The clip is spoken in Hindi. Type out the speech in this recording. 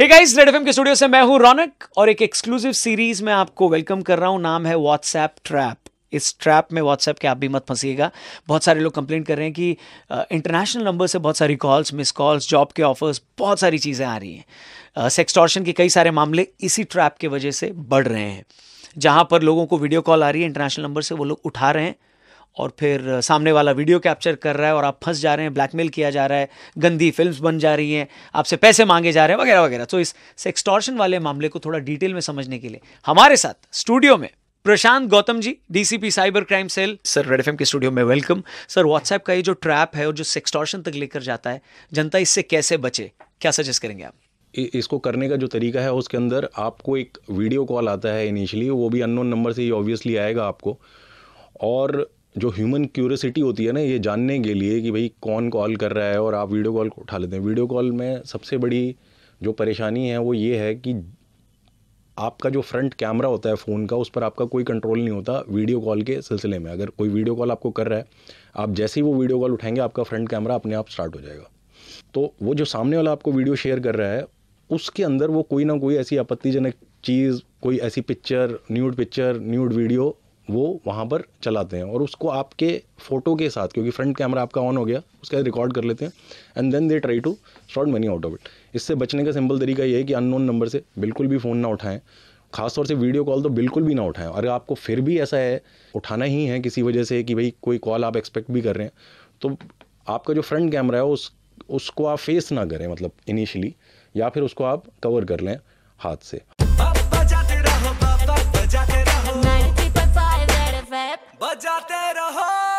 हे गाइस रेड एफएम के स्टूडियो से मैं हूं रौनक और एक एक्सक्लूसिव सीरीज में आपको वेलकम कर रहा हूं नाम है व्हाट्सएप ट्रैप इस ट्रैप में व्हाट्सएप के आप भी मत फंसीएगा बहुत सारे लोग कंप्लेन कर रहे हैं कि इंटरनेशनल uh, नंबर से बहुत सारी कॉल्स मिस कॉल्स जॉब के ऑफर्स बहुत सारी चीज़ें आ रही हैं सेक्सटॉर्शन uh, के कई सारे मामले इसी ट्रैप के वजह से बढ़ रहे हैं जहाँ पर लोगों को वीडियो कॉल आ रही है इंटरनेशनल नंबर से वो लोग उठा रहे हैं और फिर सामने वाला वीडियो कैप्चर कर रहा है और आप फंस जा रहे हैं ब्लैकमेल किया जा रहा है गंदी फिल्म्स बन जा रही हैं आपसे पैसे मांगे जा रहे हैं वगैरह वगैरह तो इस सेक्सटॉर्शन वाले मामले को थोड़ा डिटेल में समझने के लिए हमारे साथ स्टूडियो में Prashant Gautam ji DCP cyber crime cell sir red F के स्टूडियो में वेलकम सर व्हाट्सएप का ये जो ट्रैप है और जो सेक्सटॉर्शन तक लेकर जाता है जनता इससे कैसे बचे क्या सजेस्ट करेंगे आप इसको करने का जो तरीका है उसके अंदर आपको एक वीडियो कॉल आता है इनिशियली वो भी अननोन नंबर से ही ऑब्वियसली आएगा आपको और जो ह्यूमन क्यूरसिटी होती है ना ये जानने के लिए कि भाई कौन कॉल कर रहा है और आप वीडियो कॉल उठा लेते हैं वीडियो कॉल में सबसे बड़ी जो परेशानी है वो ये है कि आपका जो फ्रंट कैमरा होता है फ़ोन का उस पर आपका कोई कंट्रोल नहीं होता वीडियो कॉल के सिलसिले में अगर कोई वीडियो कॉल आपको कर रहा है आप जैसे ही वो वीडियो कॉल उठाएंगे आपका फ्रंट कैमरा अपने आप स्टार्ट हो जाएगा तो वो जो सामने वाला आपको वीडियो शेयर कर रहा है उसके अंदर वो कोई ना कोई ऐसी आपत्तिजनक चीज़ कोई ऐसी picture nude picture nude video वो वहाँ पर चलाते हैं और उसको आपके फ़ोटो के साथ क्योंकि फ्रंट कैमरा आपका ऑन हो गया उसके बाद रिकॉर्ड कर लेते हैं and then they try to short money out of it इससे बचने का सिंपल तरीका ये है कि अननोन नंबर से बिल्कुल भी फ़ोन ना उठाएं खासतौर से वीडियो कॉल तो बिल्कुल भी ना उठाएं अगर आपको फिर भी ऐसा है उठाना ही है किसी वजह से कि भाई कोई कॉल आप एक्सपेक्ट भी कर रहे हैं तो आपका जो फ्रंट कैमरा है उस उसको आप फेस ना करें मतलब इनिशियली या फिर उसको आप कवर कर लें हाथ से बजाते रहो